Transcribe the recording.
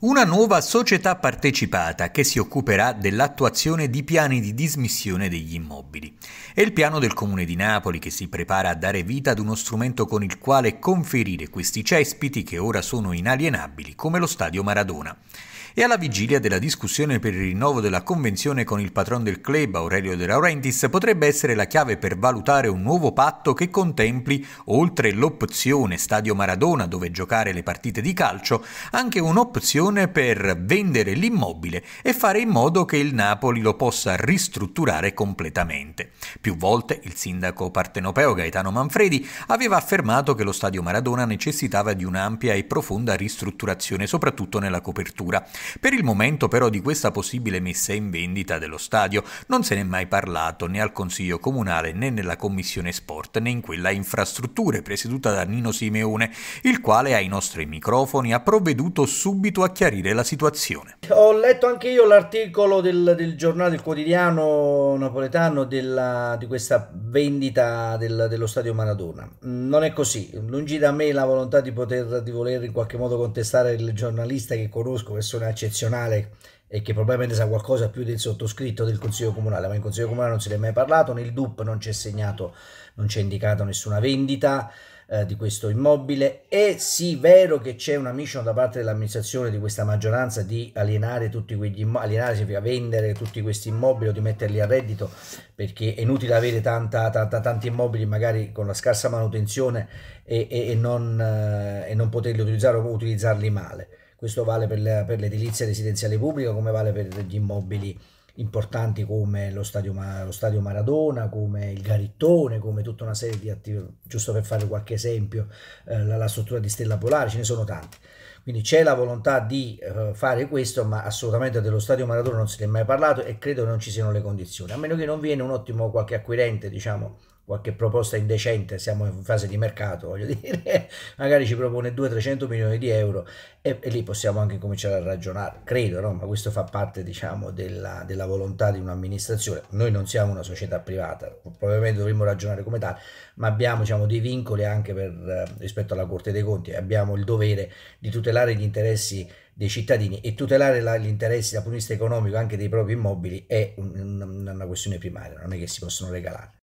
Una nuova società partecipata che si occuperà dell'attuazione di piani di dismissione degli immobili. È il piano del Comune di Napoli che si prepara a dare vita ad uno strumento con il quale conferire questi cespiti che ora sono inalienabili come lo stadio Maradona. E alla vigilia della discussione per il rinnovo della convenzione con il patron del club Aurelio De Laurentiis potrebbe essere la chiave per valutare un nuovo patto che contempli, oltre l'opzione Stadio Maradona dove giocare le partite di calcio, anche un'opzione occasione per vendere l'immobile e fare in modo che il Napoli lo possa ristrutturare completamente. Più volte il sindaco partenopeo Gaetano Manfredi aveva affermato che lo stadio Maradona necessitava di un'ampia e profonda ristrutturazione, soprattutto nella copertura. Per il momento però di questa possibile messa in vendita dello stadio non se n'è mai parlato né al Consiglio Comunale né nella Commissione Sport né in quella Infrastrutture presieduta da Nino Simeone, il quale ai nostri microfoni ha provveduto subito a chiarire la situazione. Ho letto anche io l'articolo del, del, giornale, del quotidiano napoletano della, di questa vendita del, dello stadio Maradona. Mm, non è così, lungi da me la volontà di, poter, di voler in qualche modo contestare il giornalista che conosco, persona eccezionale e che probabilmente sa qualcosa più del sottoscritto del Consiglio Comunale, ma in Consiglio Comunale non se ne è mai parlato, nel DUP non c'è segnato, non c'è indicata nessuna vendita eh, di questo immobile. È sì vero che c'è una mission da parte dell'amministrazione di questa maggioranza di alienare tutti quegli immobili, alienare significa vendere tutti questi immobili o di metterli a reddito, perché è inutile avere tanta, tanta, tanti immobili magari con la scarsa manutenzione e, e, e, non, eh, e non poterli utilizzare o utilizzarli male questo vale per, la, per l'edilizia residenziale pubblica come vale per gli immobili importanti come lo stadio, lo stadio, Maradona, come il Garittone, come tutta una serie di attività, giusto per fare qualche esempio, eh, la, la, struttura di Stella Polare, ce ne sono tanti. Quindi c'è la volontà di eh, fare questo, ma assolutamente dello stadio Maradona non si è mai parlato e credo che non ci siano le condizioni, a meno che non viene un ottimo qualche acquirente, diciamo, qualche proposta indecente, siamo in fase di mercato, voglio dire, magari ci propone 200-300 milioni di euro e, e, lì possiamo anche cominciare a ragionare, credo, no? ma questo fa parte diciamo, della, della volontà di un'amministrazione. Noi non siamo una società privata, probabilmente dovremmo ragionare come tale, ma abbiamo diciamo, dei vincoli anche per, eh, rispetto alla Corte dei Conti, abbiamo il dovere di tutelare gli interessi dei cittadini e tutelare la, gli interessi dal punto di vista economico anche dei propri immobili è un, una questione primaria, non è che si possono regalare.